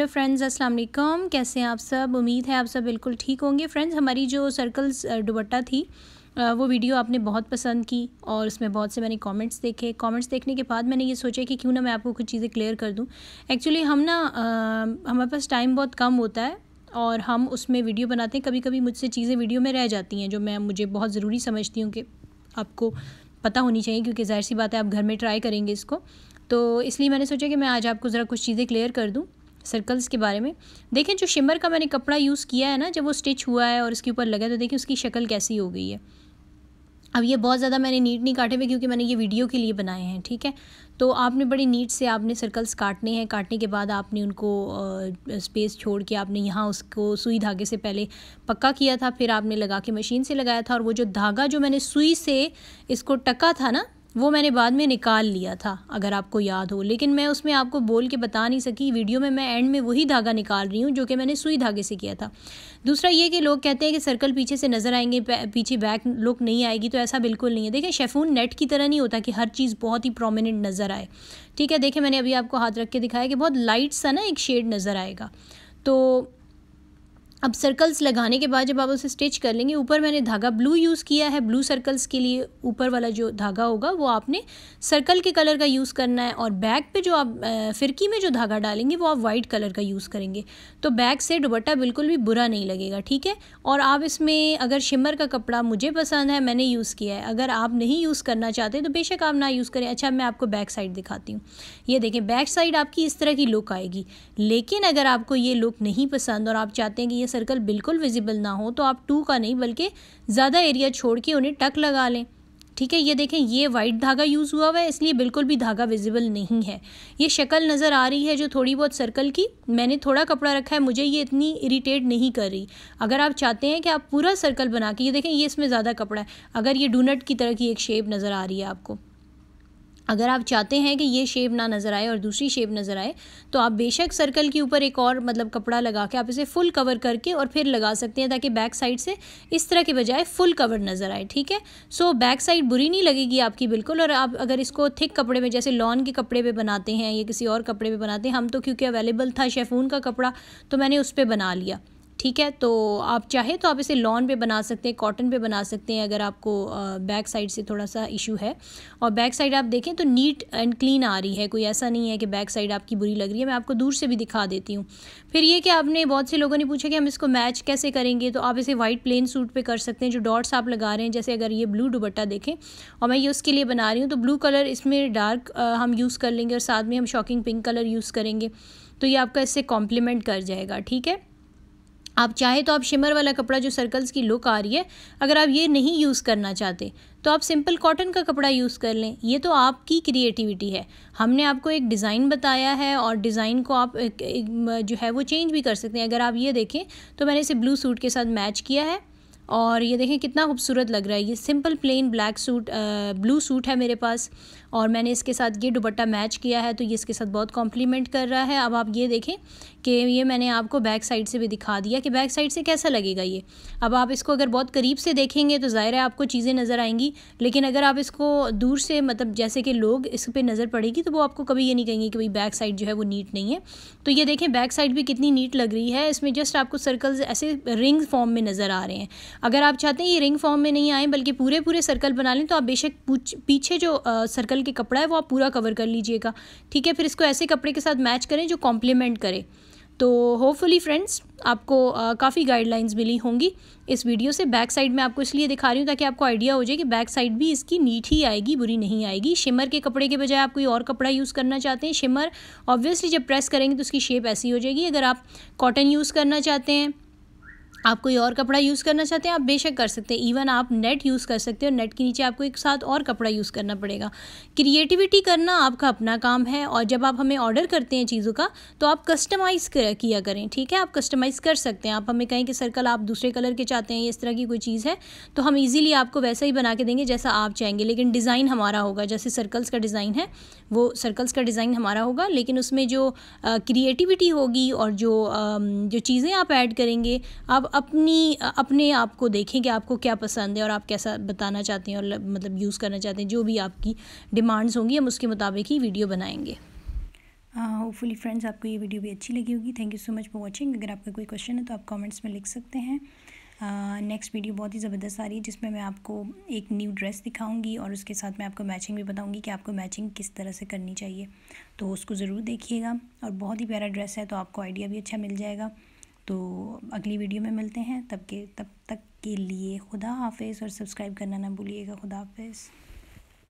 hello friends अस्सलाम वालेकुम कैसे हैं आप सब उम्मीद है आप सब बिल्कुल ठीक होंगे फ्रेंड्स हमारी जो सर्कल्स दुबट्टा थी वो वीडियो आपने बहुत पसंद की और उसमें बहुत से मैंने कमेंट्स देखे कमेंट्स देखने के बाद मैंने ये सोचा कि क्यों ना मैं आपको कुछ चीज़ें क्लियर कर दूं एक्चुअली हम ना हमारे पास टाइम बहुत कम होता है और हम उसमें वीडियो बनाते हैं कभी कभी मुझसे चीज़ें वीडियो में रह जाती हैं जो मैं मुझे बहुत ज़रूरी समझती हूँ कि आपको पता होनी चाहिए क्योंकि जाहिर सी बात है आप घर में ट्राई करेंगे इसको तो इसलिए मैंने सोचा कि मैं आज आपको ज़रा कुछ चीज़ें क्लियर कर दूँ सर्कल्स के बारे में देखें जो शिमर का मैंने कपड़ा यूज़ किया है ना जब वो स्टिच हुआ है और इसके ऊपर लगा है तो देखें उसकी शक्ल कैसी हो गई है अब ये बहुत ज़्यादा मैंने नीट नहीं काटे हुए क्योंकि मैंने ये वीडियो के लिए बनाए हैं ठीक है तो आपने बड़ी नीट से आपने सर्कल्स काटने हैं काटने के बाद आपने उनको आ, स्पेस छोड़ के आपने यहाँ उसको सुई धागे से पहले पक्का किया था फिर आपने लगा के मशीन से लगाया था और वो जो धागा जो मैंने सुई से इसको टका था ना वो मैंने बाद में निकाल लिया था अगर आपको याद हो लेकिन मैं उसमें आपको बोल के बता नहीं सकी वीडियो में मैं एंड में वही धागा निकाल रही हूँ जो कि मैंने सुई धागे से किया था दूसरा ये कि लोग कहते हैं कि सर्कल पीछे से नज़र आएंगे पीछे बैक लुक नहीं आएगी तो ऐसा बिल्कुल नहीं है देखिए शेफून नेट की तरह नहीं होता कि हर चीज़ बहुत ही प्रोमिनेंट नज़र आए ठीक है देखें मैंने अभी आपको हाथ रख के दिखाया कि बहुत लाइट सा ना एक शेड नज़र आएगा तो अब सर्कल्स लगाने के बाद जब आप उसे स्टिच कर लेंगे ऊपर मैंने धागा ब्लू यूज़ किया है ब्लू सर्कल्स के लिए ऊपर वाला जो धागा होगा वो आपने सर्कल के कलर का यूज़ करना है और बैक पे जो आप फिरकी में जो धागा डालेंगे वो आप वाइट कलर का यूज़ करेंगे तो बैक से दुबट्टा बिल्कुल भी बुरा नहीं लगेगा ठीक है और आप इसमें अगर शिमर का कपड़ा मुझे पसंद है मैंने यूज़ किया है अगर आप नहीं यूज़ करना चाहते तो बेशक आप ना यूज़ करें अच्छा मैं आपको बैक साइड दिखाती हूँ ये देखें बैक साइड आपकी इस तरह की लुक आएगी लेकिन अगर आपको ये लुक नहीं पसंद और आप चाहते हैं कि ये सर्कल बिल्कुल विजिबल ना हो तो आप टू का नहीं बल्कि ज़्यादा एरिया छोड़ के उन्हें टक लगा लें ठीक है ये देखें ये वाइट धागा यूज़ हुआ हुआ है इसलिए बिल्कुल भी धागा विजिबल नहीं है ये शक्ल नज़र आ रही है जो थोड़ी बहुत सर्कल की मैंने थोड़ा कपड़ा रखा है मुझे ये इतनी इरीटेट नहीं कर रही अगर आप चाहते हैं कि आप पूरा सर्कल बना के ये देखें ये इसमें ज़्यादा कपड़ा है अगर ये डूनट की तरह की एक शेप नज़र आ रही है आपको अगर आप चाहते हैं कि ये शेप ना नज़र आए और दूसरी शेप नज़र आए तो आप बेशक सर्कल के ऊपर एक और मतलब कपड़ा लगा के आप इसे फुल कवर करके और फिर लगा सकते हैं ताकि बैक साइड से इस तरह के बजाय फुल कवर नज़र आए ठीक है सो बैक साइड बुरी नहीं लगेगी आपकी बिल्कुल और आप अगर इसको थिक कपड़े में जैसे लॉन के कपड़े पर बनाते हैं या किसी और कपड़े पर बनाते हैं हम तो क्योंकि अवेलेबल था शेफून का कपड़ा तो मैंने उस पर बना लिया ठीक है तो आप चाहे तो आप इसे लॉन पे बना सकते हैं कॉटन पे बना सकते हैं अगर आपको बैक साइड से थोड़ा सा इशू है और बैक साइड आप देखें तो नीट एंड क्लीन आ रही है कोई ऐसा नहीं है कि बैक साइड आपकी बुरी लग रही है मैं आपको दूर से भी दिखा देती हूँ फिर ये कि आपने बहुत से लोगों ने पूछा कि हम इसको मैच कैसे करेंगे तो आप इसे वाइट प्लेन सूट पर कर सकते हैं जो डॉट्स आप लगा रहे हैं जैसे अगर ये ब्लू दुबट्टा देखें और मैं ये उसके लिए बना रही हूँ तो ब्लू कलर इसमें डार्क हम यूज़ कर लेंगे और साथ में हम शॉकिंग पिंक कलर यूज़ करेंगे तो ये आपका इससे कॉम्प्लीमेंट कर जाएगा ठीक है आप चाहे तो आप शिमर वाला कपड़ा जो सर्कल्स की लुक आ रही है अगर आप ये नहीं यूज़ करना चाहते तो आप सिंपल कॉटन का कपड़ा यूज़ कर लें ये तो आपकी क्रिएटिविटी है हमने आपको एक डिज़ाइन बताया है और डिज़ाइन को आप एक, एक, जो है वो चेंज भी कर सकते हैं अगर आप ये देखें तो मैंने इसे ब्लू सूट के साथ मैच किया है और ये देखें कितना खूबसूरत लग रहा है ये simple plain black suit blue suit है मेरे पास और मैंने इसके साथ ये दुपट्टा मैच किया है तो ये इसके साथ बहुत कॉम्प्लीमेंट कर रहा है अब आप ये देखें कि ये मैंने आपको बैक साइड से भी दिखा दिया कि बैक साइड से कैसा लगेगा ये अब आप इसको अगर बहुत करीब से देखेंगे तो ज़ाहिर है आपको चीज़ें नज़र आएंगी लेकिन अगर आप इसको दूर से मतलब जैसे कि लोग इस पर नज़र पड़ेगी तो वो आपको कभी ये नहीं कहेंगे कि भाई बैक साइड जो है वो नीट नहीं है तो ये देखें बैक साइड भी कितनी नीट लग रही है इसमें जस्ट आपको सर्कल्स ऐसे रिंग फॉर्म में नज़र आ रहे हैं अगर आप चाहते हैं ये रिंग फॉर्म में नहीं आए बल्कि पूरे पूरे सर्कल बना लें तो आप बेशक पीछे जो सर्कल के कपड़ा है वो आप पूरा कवर कर लीजिएगा ठीक है फिर इसको ऐसे कपड़े के साथ मैच करें जो कॉम्प्लीमेंट करें तो होपफुली फ्रेंड्स आपको काफ़ी गाइडलाइंस मिली होंगी इस वीडियो से बैक साइड में आपको इसलिए दिखा रही हूँ ताकि आपको आइडिया हो जाए कि बैक साइड भी इसकी नीट ही आएगी बुरी नहीं आएगी शिमर के कपड़े के बजाय आप कोई और कपड़ा यूज़ करना चाहते हैं शिमर ऑब्वियसली जब प्रेस करेंगे तो उसकी शेप ऐसी हो जाएगी अगर आप कॉटन यूज़ करना चाहते हैं आप कोई और कपड़ा यूज़ करना चाहते हैं आप बेशक कर सकते हैं इवन आप नेट यूज़ कर सकते और नेट के नीचे आपको एक साथ और कपड़ा यूज़ करना पड़ेगा क्रिएटिविटी करना आपका अपना काम है और जब आप हमें ऑर्डर करते हैं चीज़ों का तो आप कस्टमाइज़ कर, किया करें ठीक है आप कस्टमाइज़ कर सकते हैं आप हमें कहें कि सर्कल आप दूसरे कलर के चाहते हैं इस तरह की कोई चीज़ है तो हम ईज़िली आपको वैसा ही बना के देंगे जैसा आप चाहेंगे लेकिन डिज़ाइन हमारा होगा जैसे सर्कल्स का डिज़ाइन है वो सर्कल्स का डिज़ाइन हमारा होगा लेकिन उसमें जो क्रिएटिविटी होगी और जो जो चीज़ें आप ऐड करेंगे आप अपनी अपने आप को देखें कि आपको क्या पसंद है और आप कैसा बताना चाहते हैं और मतलब यूज़ करना चाहते हैं जो भी आपकी डिमांड्स होंगी हम उसके मुताबिक ही वीडियो बनाएंगे होपफुली uh, फ्रेंड्स आपको ये वीडियो भी अच्छी लगी होगी thank you so much for watching अगर आपका कोई क्वेश्चन है तो आप कॉमेंट्स में लिख सकते हैं नेक्स्ट uh, वीडियो बहुत ही ज़बरदस्त आ रही है जिसमें मैं आपको एक न्यू ड्रेस दिखाऊंगी और उसके साथ मैं आपको मैचिंग भी बताऊंगी कि आपको मैचिंग किस तरह से करनी चाहिए तो उसको ज़रूर देखिएगा और बहुत ही प्यारा ड्रेस है तो आपको आइडिया भी अच्छा मिल जाएगा तो अगली वीडियो में मिलते हैं तब के तब तक के लिए खुदा हाफिज़ और सब्सक्राइब करना ना भूलिएगा खुदा हाफिज़